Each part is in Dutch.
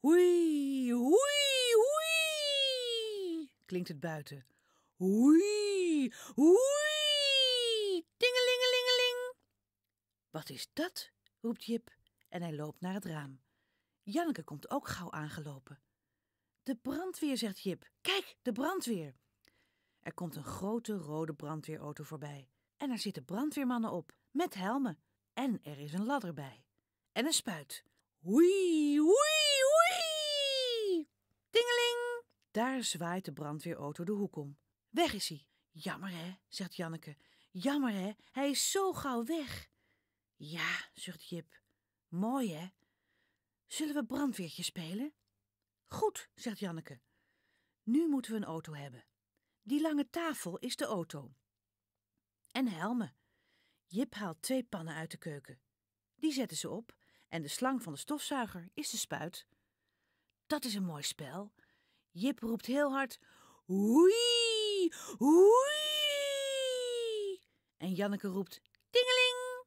Hoei, hoei, hoei, klinkt het buiten. Hoei, hoei, Dingelingelingeling! Wat is dat? roept Jip en hij loopt naar het raam. Janneke komt ook gauw aangelopen. De brandweer, zegt Jip. Kijk, de brandweer. Er komt een grote rode brandweerauto voorbij. En er zitten brandweermannen op, met helmen. En er is een ladder bij. En een spuit. Hoei, hoei! Daar zwaait de brandweerauto de hoek om. Weg is hij. Jammer hè, zegt Janneke. Jammer hè, hij is zo gauw weg. Ja, zucht Jip. Mooi hè. Zullen we brandweertje spelen? Goed, zegt Janneke. Nu moeten we een auto hebben. Die lange tafel is de auto. En helmen. Jip haalt twee pannen uit de keuken. Die zetten ze op en de slang van de stofzuiger is de spuit. Dat is een mooi spel. Jip roept heel hard: Hoei! Hoei! En Janneke roept: Tingeling!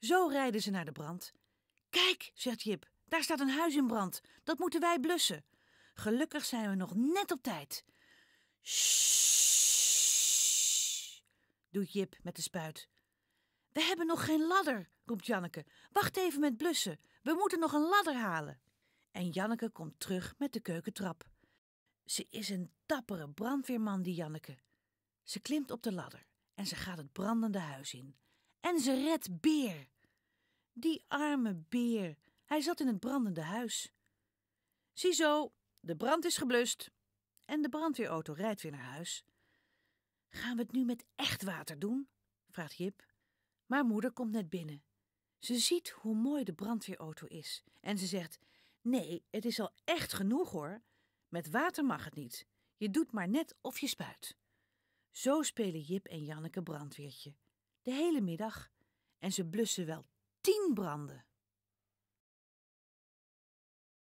Zo rijden ze naar de brand. Kijk, zegt Jip, daar staat een huis in brand. Dat moeten wij blussen. Gelukkig zijn we nog net op tijd. Shh, doet Jip met de spuit. We hebben nog geen ladder, roept Janneke. Wacht even met blussen. We moeten nog een ladder halen. En Janneke komt terug met de keukentrap. Ze is een dappere brandweerman, die Janneke. Ze klimt op de ladder en ze gaat het brandende huis in. En ze redt Beer. Die arme Beer. Hij zat in het brandende huis. Ziezo, de brand is geblust. En de brandweerauto rijdt weer naar huis. Gaan we het nu met echt water doen? vraagt Jip. Maar moeder komt net binnen. Ze ziet hoe mooi de brandweerauto is en ze zegt: Nee, het is al echt genoeg hoor. Met water mag het niet. Je doet maar net of je spuit. Zo spelen Jip en Janneke brandweertje. De hele middag. En ze blussen wel tien branden.